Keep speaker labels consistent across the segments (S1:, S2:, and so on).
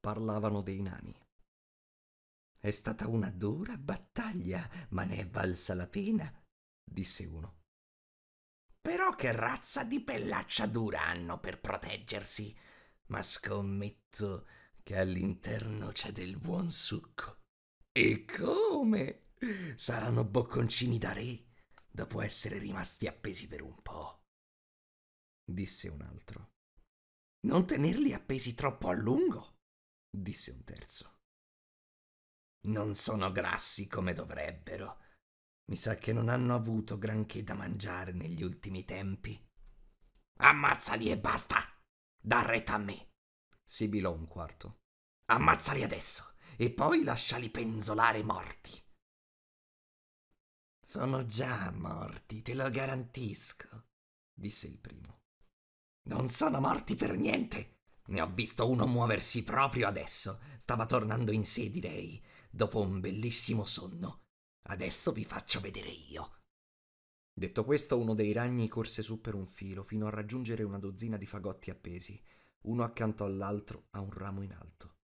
S1: parlavano dei nani. È stata una dura battaglia, ma ne è valsa la pena, disse uno. Però che razza di pellaccia dura hanno per proteggersi? Ma scommetto che all'interno c'è del buon succo. E come? Saranno bocconcini da re, dopo essere rimasti appesi per un po', disse un altro. Non tenerli appesi troppo a lungo, disse un terzo. Non sono grassi come dovrebbero. Mi sa che non hanno avuto granché da mangiare negli ultimi tempi. Ammazzali e basta! Da retta a me! sibilò un quarto. Ammazzali adesso e poi lasciali penzolare morti. Sono già morti, te lo garantisco, disse il primo. Non sono morti per niente, ne ho visto uno muoversi proprio adesso. Stava tornando in sé, direi, dopo un bellissimo sonno. Adesso vi faccio vedere io. Detto questo, uno dei ragni corse su per un filo fino a raggiungere una dozzina di fagotti appesi, uno accanto all'altro a un ramo in alto.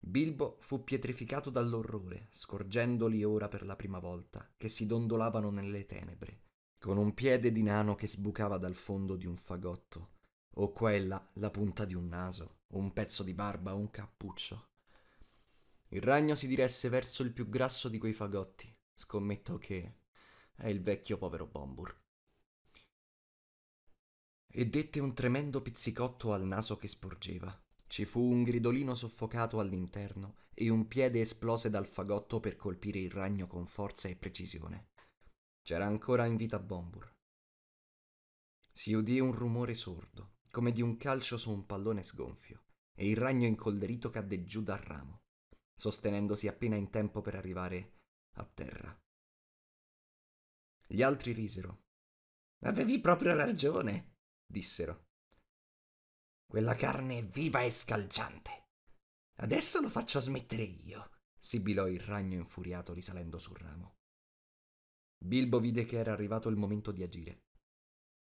S1: Bilbo fu pietrificato dall'orrore, scorgendoli ora per la prima volta, che si dondolavano nelle tenebre, con un piede di nano che sbucava dal fondo di un fagotto o qua e là la punta di un naso, un pezzo di barba o un cappuccio. Il ragno si diresse verso il più grasso di quei fagotti. Scommetto che è il vecchio povero Bombur. E dette un tremendo pizzicotto al naso che sporgeva. Ci fu un gridolino soffocato all'interno e un piede esplose dal fagotto per colpire il ragno con forza e precisione. C'era ancora in vita Bombur. Si udì un rumore sordo come di un calcio su un pallone sgonfio, e il ragno incolderito cadde giù dal ramo, sostenendosi appena in tempo per arrivare a terra. Gli altri risero. Avevi proprio ragione, dissero. Quella carne è viva e scalciante. Adesso lo faccio smettere io, sibilò il ragno infuriato risalendo sul ramo. Bilbo vide che era arrivato il momento di agire.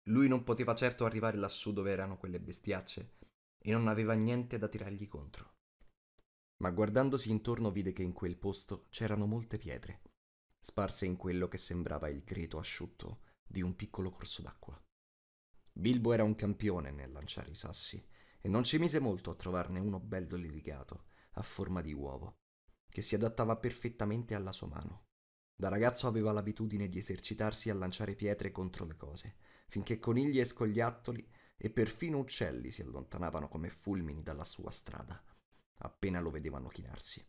S1: Lui non poteva certo arrivare lassù dove erano quelle bestiacce e non aveva niente da tirargli contro. Ma guardandosi intorno vide che in quel posto c'erano molte pietre, sparse in quello che sembrava il greto asciutto di un piccolo corso d'acqua. Bilbo era un campione nel lanciare i sassi e non ci mise molto a trovarne uno bello levigato a forma di uovo, che si adattava perfettamente alla sua mano. Da ragazzo aveva l'abitudine di esercitarsi a lanciare pietre contro le cose, finché conigli e scogliattoli e perfino uccelli si allontanavano come fulmini dalla sua strada, appena lo vedevano chinarsi.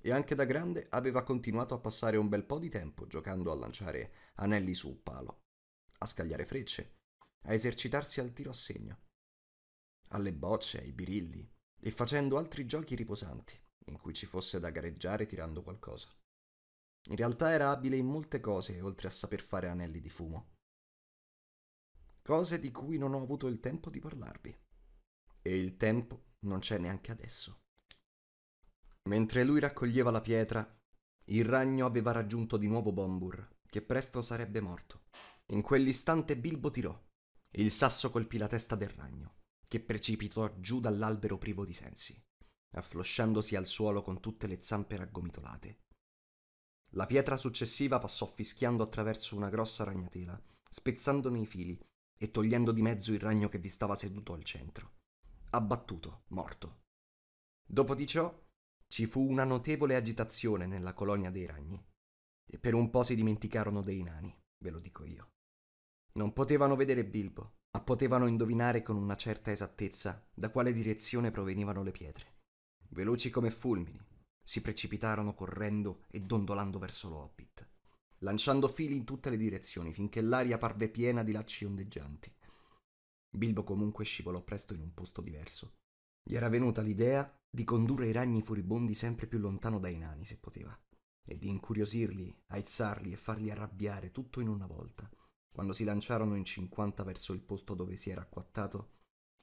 S1: E anche da grande aveva continuato a passare un bel po' di tempo giocando a lanciare anelli su un palo, a scagliare frecce, a esercitarsi al tiro a segno, alle bocce, ai birilli e facendo altri giochi riposanti in cui ci fosse da gareggiare tirando qualcosa. In realtà era abile in molte cose, oltre a saper fare anelli di fumo. Cose di cui non ho avuto il tempo di parlarvi. E il tempo non c'è neanche adesso. Mentre lui raccoglieva la pietra, il ragno aveva raggiunto di nuovo Bombur, che presto sarebbe morto. In quell'istante Bilbo tirò. Il sasso colpì la testa del ragno, che precipitò giù dall'albero privo di sensi, afflosciandosi al suolo con tutte le zampe raggomitolate la pietra successiva passò fischiando attraverso una grossa ragnatela, spezzandone i fili e togliendo di mezzo il ragno che vi stava seduto al centro. Abbattuto, morto. Dopo di ciò ci fu una notevole agitazione nella colonia dei ragni e per un po' si dimenticarono dei nani, ve lo dico io. Non potevano vedere Bilbo, ma potevano indovinare con una certa esattezza da quale direzione provenivano le pietre. Veloci come fulmini, si precipitarono correndo e dondolando verso l'Hobbit, lanciando fili in tutte le direzioni finché l'aria parve piena di lacci ondeggianti. Bilbo comunque scivolò presto in un posto diverso. Gli era venuta l'idea di condurre i ragni furibondi sempre più lontano dai nani, se poteva, e di incuriosirli, aizzarli e farli arrabbiare tutto in una volta. Quando si lanciarono in cinquanta verso il posto dove si era acquattato,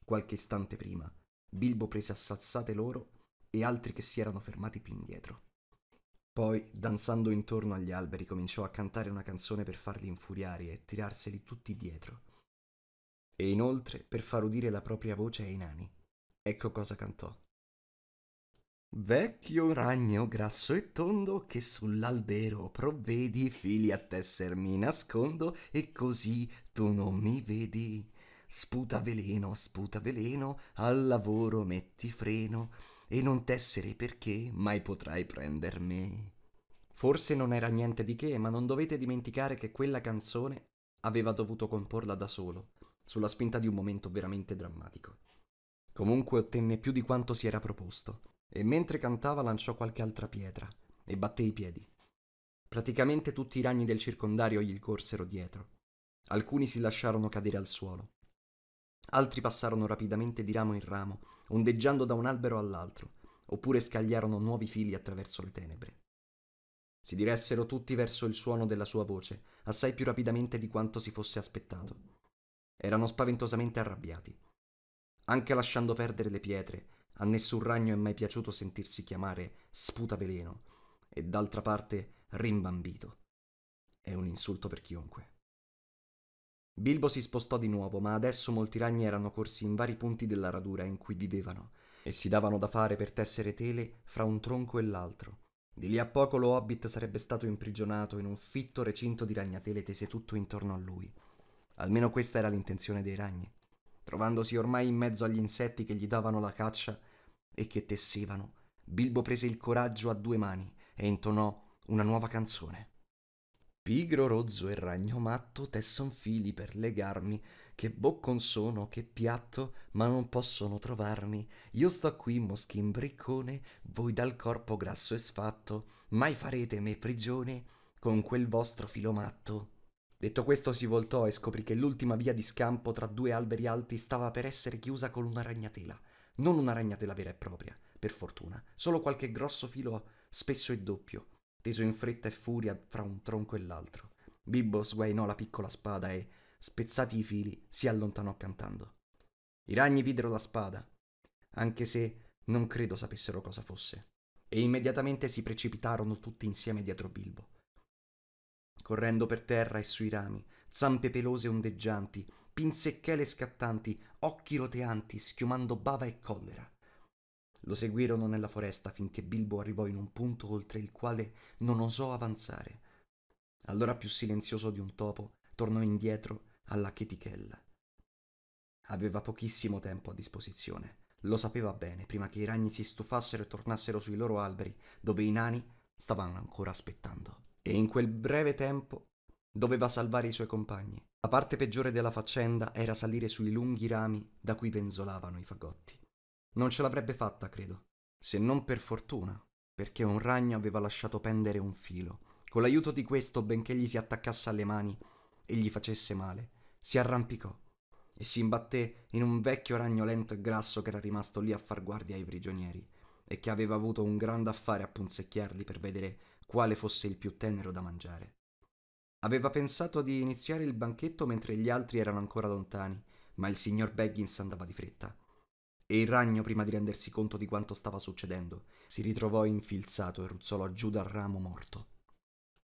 S1: qualche istante prima, Bilbo prese a sassate loro e altri che si erano fermati più indietro. Poi, danzando intorno agli alberi, cominciò a cantare una canzone per farli infuriare e tirarseli tutti dietro. E inoltre per far udire la propria voce ai nani. Ecco cosa cantò. Vecchio ragno grasso e tondo che sull'albero provvedi, fili a tesser mi nascondo e così tu non mi vedi. Sputa veleno, sputa veleno, al lavoro metti freno e non tessere perché mai potrai prender me. Forse non era niente di che, ma non dovete dimenticare che quella canzone aveva dovuto comporla da solo, sulla spinta di un momento veramente drammatico. Comunque ottenne più di quanto si era proposto, e mentre cantava lanciò qualche altra pietra e batté i piedi. Praticamente tutti i ragni del circondario gli corsero dietro. Alcuni si lasciarono cadere al suolo, Altri passarono rapidamente di ramo in ramo, ondeggiando da un albero all'altro, oppure scagliarono nuovi fili attraverso le tenebre. Si diressero tutti verso il suono della sua voce, assai più rapidamente di quanto si fosse aspettato. Erano spaventosamente arrabbiati. Anche lasciando perdere le pietre, a nessun ragno è mai piaciuto sentirsi chiamare sputaveleno e d'altra parte rimbambito. È un insulto per chiunque. Bilbo si spostò di nuovo, ma adesso molti ragni erano corsi in vari punti della radura in cui vivevano e si davano da fare per tessere tele fra un tronco e l'altro. Di lì a poco lo hobbit sarebbe stato imprigionato in un fitto recinto di ragnatele tese tutto intorno a lui. Almeno questa era l'intenzione dei ragni. Trovandosi ormai in mezzo agli insetti che gli davano la caccia e che tessevano, Bilbo prese il coraggio a due mani e intonò una nuova canzone. Pigro rozzo e ragno matto tesson fili per legarmi, che boccon sono, che piatto, ma non possono trovarmi. Io sto qui moschin briccone, voi dal corpo grasso e sfatto, mai farete me prigione con quel vostro filo matto. Detto questo si voltò e scoprì che l'ultima via di scampo tra due alberi alti stava per essere chiusa con una ragnatela. Non una ragnatela vera e propria, per fortuna, solo qualche grosso filo spesso e doppio, teso in fretta e furia fra un tronco e l'altro. Bibbo sguainò la piccola spada e, spezzati i fili, si allontanò cantando. I ragni videro la spada, anche se non credo sapessero cosa fosse, e immediatamente si precipitarono tutti insieme dietro Bilbo. Correndo per terra e sui rami, zampe pelose ondeggianti, pinzecchele scattanti, occhi roteanti, schiumando bava e collera. Lo seguirono nella foresta finché Bilbo arrivò in un punto oltre il quale non osò avanzare. Allora più silenzioso di un topo, tornò indietro alla chetichella. Aveva pochissimo tempo a disposizione. Lo sapeva bene, prima che i ragni si stufassero e tornassero sui loro alberi, dove i nani stavano ancora aspettando. E in quel breve tempo doveva salvare i suoi compagni. La parte peggiore della faccenda era salire sui lunghi rami da cui penzolavano i fagotti. Non ce l'avrebbe fatta, credo, se non per fortuna, perché un ragno aveva lasciato pendere un filo. Con l'aiuto di questo, benché gli si attaccasse alle mani e gli facesse male, si arrampicò e si imbatté in un vecchio ragno lento e grasso che era rimasto lì a far guardia ai prigionieri e che aveva avuto un grande affare a punzecchiarli per vedere quale fosse il più tenero da mangiare. Aveva pensato di iniziare il banchetto mentre gli altri erano ancora lontani, ma il signor Baggins andava di fretta e il ragno, prima di rendersi conto di quanto stava succedendo, si ritrovò infilzato e ruzzolò giù dal ramo morto.